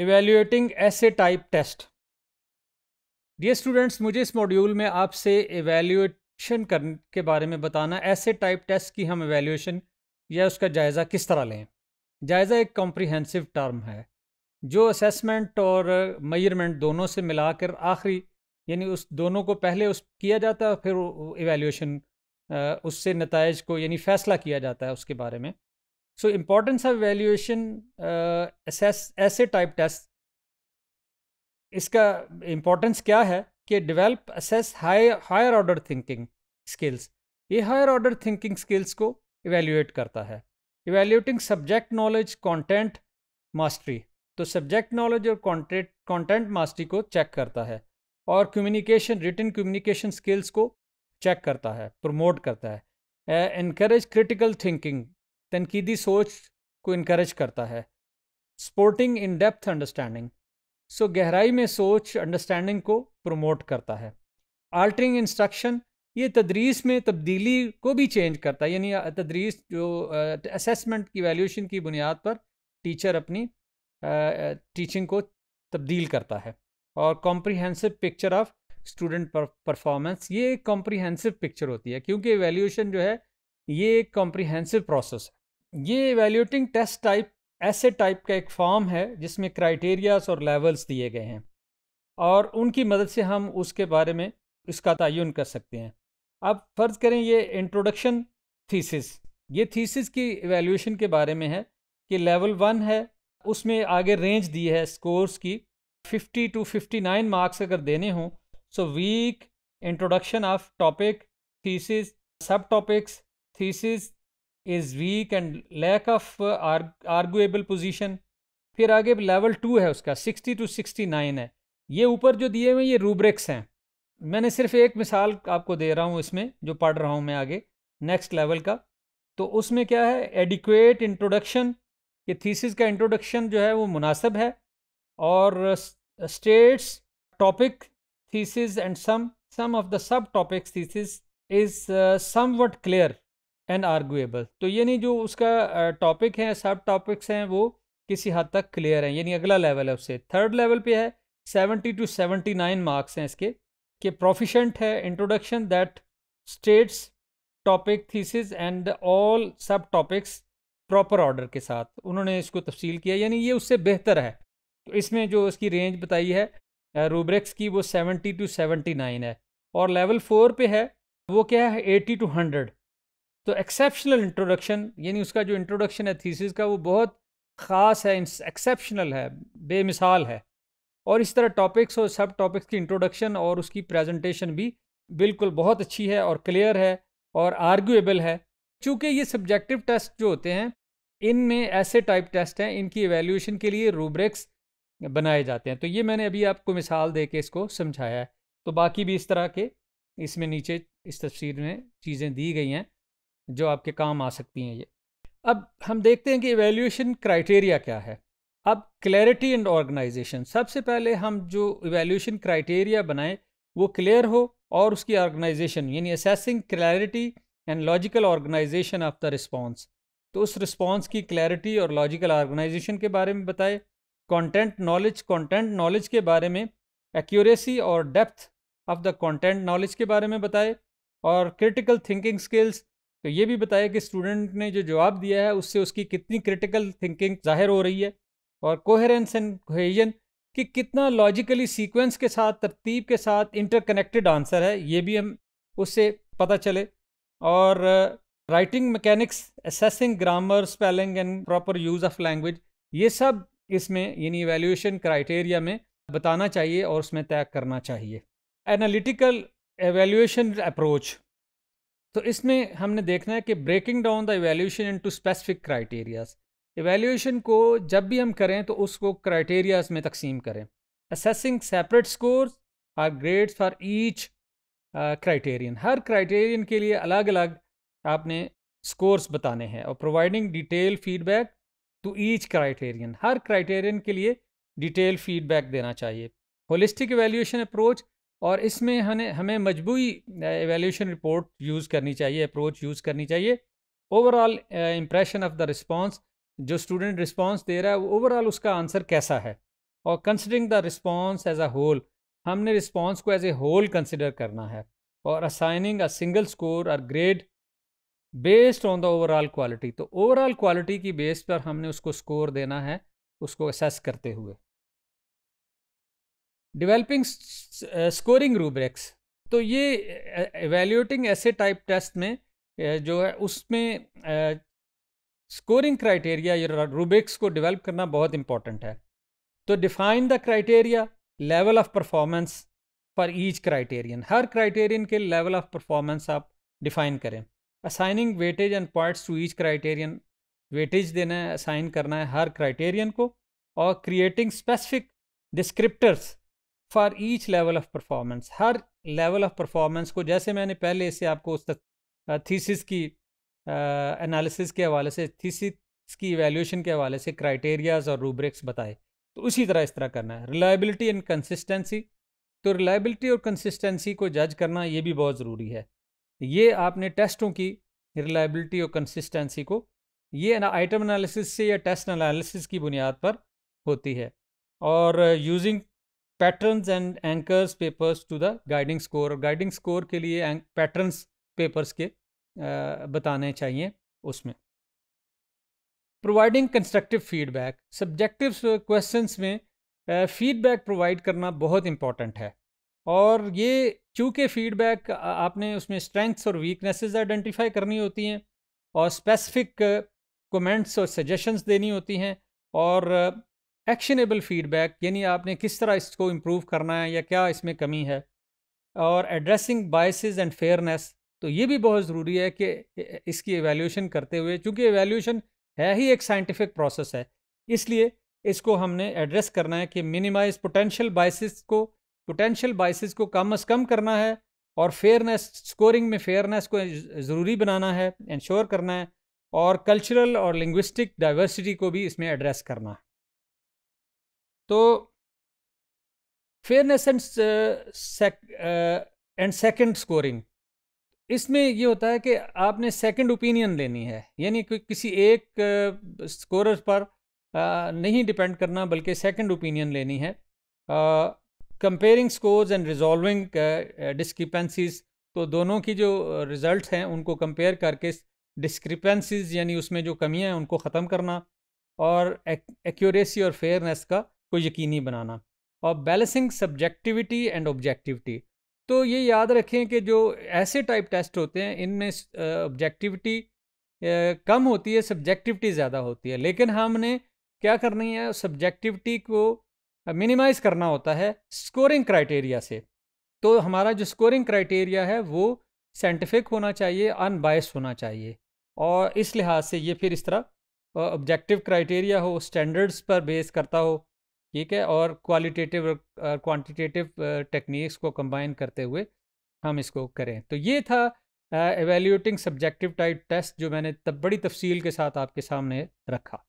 evaluating ऐसे type taste dear students मुझे इस मॉड्यूल में आपसे इवेल्यूएशन करने के बारे में बताना ऐसे टाइप टेस्ट की हम इवेल्यूएशन या उसका जायज़ा किस तरह लें जायज़ा एक कॉम्प्रीहेंसिव टर्म है जो असेसमेंट और मयरमेंट दोनों से मिलाकर आखिरी यानी उस दोनों को पहले उस किया जाता है फिर इवेल्यूशन उससे नतज को यानी फ़ैसला किया जाता है उसके बारे में So importance of evaluation uh, assess ऐसे type test इसका importance क्या है कि develop assess high higher order thinking skills ये higher order thinking skills को evaluate करता है evaluating subject knowledge content mastery तो subject knowledge और content content mastery को check करता है और communication written communication skills को चेक करता है प्रमोट करता है इनक्रेज क्रिटिकल थिंकिंग तनकीदी सोच को इनक्रेज करता है supporting in depth understanding so गहराई में सोच अंडरस्टैंडिंग को प्रमोट करता है आल्ट्रिंग इंस्ट्रक्शन ये तदरीस में तब्दीली को भी चेंज करता है यानी तदरीस जो असमेंट की वैल्यूशन की बुनियाद पर टीचर अपनी टीचिंग को तब्दील करता है और comprehensive picture of student performance ये एक कॉम्प्रिहेंसिव पिक्चर होती है क्योंकि वैल्यूशन जो है ये एक कॉम्प्रिहेंसिव प्रोसेस है ये एवेल्यूटिंग टेस्ट टाइप ऐसे टाइप का एक फॉर्म है जिसमें क्राइटेरियाज और लेवल्स दिए गए हैं और उनकी मदद से हम उसके बारे में इसका तयन कर सकते हैं अब फ़र्ज़ करें ये इंट्रोडक्शन थीसिस ये थीसिस की एवेल्यूशन के बारे में है कि लेवल वन है उसमें आगे रेंज दी है स्कोर्स की 50 टू 59 मार्क्स अगर देने हों so weak introduction of topic thesis sub topics thesis is weak and lack of arguable position फिर आगे लेवल टू है उसका सिक्सटी टू सिक्सटी नाइन है ये ऊपर जो दिए हुए ये रूब्रिक्स हैं मैंने सिर्फ एक मिसाल आपको दे रहा हूँ इसमें जो पढ़ रहा हूँ मैं आगे नेक्स्ट लेवल का तो उसमें क्या है एडिक्वेट इंट्रोडक्शन ये थीसिस का इंट्रोडक्शन जो है वो मुनासिब है और states topic thesis and some some of the sub topics thesis is somewhat clear and arguable तो यानी जो उसका टॉपिक है सब टॉपिक्स हैं वो किसी हद तक क्लियर हैं यानी अगला लेवल है उससे थर्ड लेवल पे है seventy two seventy nine marks हैं इसके कि प्रोफिशेंट है introduction that states topic thesis and all sub topics proper order के साथ उन्होंने इसको तफसील किया यानी ये उससे बेहतर है तो इसमें जो उसकी रेंज बताई है रूब्रिक्स की वो सेवेंटी टू सेवेंटी नाइन है और लेवल फोर पे है वो क्या है एटी टू हंड्रेड तो एक्सेप्शनल इंट्रोडक्शन यानी उसका जो इंट्रोडक्शन है थीसिस का वो बहुत ख़ास है एक्सेप्शनल है बेमिसाल है और इस तरह टॉपिक्स और सब टॉपिक्स की इंट्रोडक्शन और उसकी प्रेजेंटेशन भी बिल्कुल बहुत अच्छी है और क्लियर है और आर्ग्यूएबल है चूँकि ये सब्जेक्टिव टेस्ट जो होते हैं इनमें ऐसे टाइप टेस्ट हैं इनकी एवेल्यूशन के लिए रूब्रिक्स बनाए जाते हैं तो ये मैंने अभी आपको मिसाल दे के इसको समझाया है तो बाकी भी इस तरह के इसमें नीचे इस तस्वीर में चीज़ें दी गई हैं जो आपके काम आ सकती हैं ये अब हम देखते हैं कि इवेल्यूशन क्राइटेरिया क्या है अब क्लैरिटी एंड ऑर्गेनाइजेशन सबसे पहले हम जो इवेल्यूशन क्राइटेरिया बनाएं वो क्लियर हो और उसकी ऑर्गेनाइजेशन यानी assessing clarity and logical organisation of the response तो उस रिस्पॉन्स की क्लैरिटी और लॉजिकल ऑर्गेनाइजेशन के बारे में बताए कॉन्टेंट नॉलेज कॉन्टेंट नॉलेज के बारे में एक्यूरेसी और depth of the content knowledge के बारे में बताए और क्रिटिकल थिंकिंग स्किल्स तो ये भी बताया कि स्टूडेंट ने जो जवाब दिया है उससे उसकी कितनी क्रिटिकल थिंकिंग जाहिर हो रही है और कोहरेंस एंड कोहेजन कि कितना लॉजिकली सीक्वेंस के साथ तरतीब के साथ इंटरकनेक्टेड आंसर है ये भी हम उससे पता चले और writing mechanics assessing grammar spelling and proper use of language ये सब इसमें यानी एवेल्यूशन क्राइटेरिया में बताना चाहिए और उसमें तय करना चाहिए एनालिटिकल एवेल्यूशन अप्रोच तो इसमें हमने देखना है कि breaking down the evaluation to specific criterias evaluation को जब भी हम करें तो उसको क्राइटेरियाज में तकसीम करें assessing separate score or grades for each criterion हर क्राइटेरियन के लिए अलग अलग आपने स्कोर्स बताने हैं और providing detail feedback to each criterion हर क्राइटेरियन के लिए डिटेल फीडबैक देना चाहिए होलिस्टिक एवेल्यूशन अप्रोच और इसमें हमें हमें मजबूरी एवेल्यूशन रिपोर्ट यूज़ करनी चाहिए अप्रोच यूज़ करनी चाहिए overall impression of the response जो स्टूडेंट रिस्पॉन्स दे रहा है वो ओवरऑल उसका आंसर कैसा है और considering the response as a whole हमने रिस्पॉन्स को एज ए होल कंसिडर करना है और असाइनिंग अ सिंगल स्कोर और grade based on the overall quality तो ओवरऑल क्वालिटी की बेस पर हमने उसको स्कोर देना है उसको असेस करते हुए डिवेलपिंग स्कोरिंग रूब्रिक्स तो ये एवेल्यूटिंग ऐसे टाइप टेस्ट में uh, जो है उसमें स्कोरिंग uh, क्राइटेरिया या रूब्रिक्स को डेवलप करना बहुत इंपॉर्टेंट है तो define the criteria level of performance for each criterion हर क्राइटेरियन के लेवल ऑफ परफॉर्मेंस आप डिफाइन करें assigning weightage and points to each criterion weightage देना है असाइन करना है हर क्राइटेरियन को और creating specific descriptors for each level of performance हर लेवल ऑफ परफॉर्मेंस को जैसे मैंने पहले इसे आपको उस थीसिस की एनालिसिस uh, के हवाले से थीसिस की एवेल्यूशन के हवाले से क्राइटेरियाज और रूब्रिक्स बताए तो उसी तरह इस तरह करना है रिलायबिलिटी एंड कंसिस्टेंसी तो रिलायबिलिटी और कंसिस्टेंसी को जज करना ये भी बहुत ज़रूरी है ये आपने टेस्टों की रिलायबिलिटी और कंसिस्टेंसी को ये आइटम एनालिसिस से या टेस्ट एनालिसिस की बुनियाद पर होती है और using patterns and anchors papers to the guiding score guiding score के लिए पैटर्न्स पेपर्स के बताने चाहिए उसमें providing constructive feedback subjective questions में फीडबैक प्रोवाइड करना बहुत इंपॉर्टेंट है और ये चूँकि फीडबैक आपने उसमें स्ट्रेंथ्स और वीकनेसेस आइडेंटिफाई करनी होती हैं और स्पेसिफिक कमेंट्स और सजेशंस देनी होती हैं और एक्शनेबल फीडबैक यानी आपने किस तरह इसको इम्प्रूव करना है या क्या इसमें कमी है और एड्रेसिंग बाइसेस एंड फेयरनेस तो ये भी बहुत ज़रूरी है कि इसकी एवेल्यूशन करते हुए चूँकि एवेल्यूशन है ही एक साइंटिफिक प्रोसेस है इसलिए इसको हमने एड्रेस करना है कि मिनिमाइज पोटेंशियल बाइसिस को पोटेंशियल बाइसिस को कम अज़ कम करना है और फेयरनेस स्कोरिंग में फेयरनेस को ज़रूरी बनाना है इंश्योर करना है और कल्चरल और लिंग्विस्टिक डाइवर्सिटी को भी इसमें एड्रेस करना है तो fairness and and second scoring इसमें ये होता है कि आपने सेकंड ओपिनियन लेनी है यानी कि किसी एक स्कोरर uh, पर uh, नहीं डिपेंड करना बल्कि सेकंड ओपिनियन लेनी है comparing scores and resolving discrepancies तो दोनों की जो रिज़ल्ट uh, हैं उनको कंपेयर करके डिस्क्रिपेंसीज यानी उसमें जो कमियां हैं उनको ख़त्म करना और एक्यूरेसी और फेयरनेस का को यकीनी बनाना और बैलेंसिंग सब्जेक्टिविटी एंड ऑब्जेक्टिविटी तो ये याद रखें कि जो ऐसे टाइप टेस्ट होते हैं इनमें ऑब्जेक्टिविटी कम होती है सब्जेक्टिविटी ज़्यादा होती है लेकिन हमने क्या करनी है सब्जेक्टिविटी को मिनिमाइज करना होता है स्कोरिंग क्राइटेरिया से तो हमारा जो स्कोरिंग क्राइटेरिया है वो साइंटिफिक होना चाहिए अनबायस होना चाहिए और इस लिहाज से ये फिर इस तरह ऑब्जेक्टिव क्राइटेरिया हो स्टैंडर्ड्स पर बेस करता हो ठीक है और क्वालिटेटिव और क्वान्टिटेटिव टेक्निक्स को कंबाइन करते हुए हम इसको करें तो ये था एवेल्यूटिंग सब्जेक्टिव टाइप टेस्ट जो मैंने तब बड़ी तफसील के साथ आपके सामने रखा